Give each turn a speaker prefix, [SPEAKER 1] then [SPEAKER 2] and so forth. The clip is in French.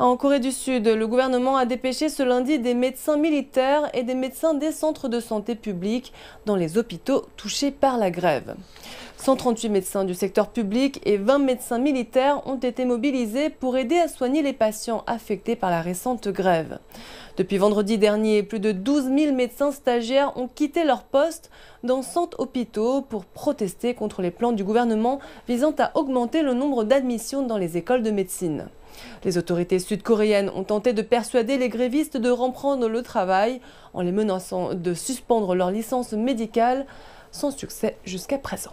[SPEAKER 1] En Corée du Sud, le gouvernement a dépêché ce lundi des médecins militaires et des médecins des centres de santé publique dans les hôpitaux touchés par la grève. 138 médecins du secteur public et 20 médecins militaires ont été mobilisés pour aider à soigner les patients affectés par la récente grève. Depuis vendredi dernier, plus de 12 000 médecins stagiaires ont quitté leur poste dans 100 hôpitaux pour protester contre les plans du gouvernement visant à augmenter le nombre d'admissions dans les écoles de médecine. Les autorités sud-coréennes ont tenté de persuader les grévistes de reprendre le travail en les menaçant de suspendre leur licence médicale, sans succès jusqu'à présent.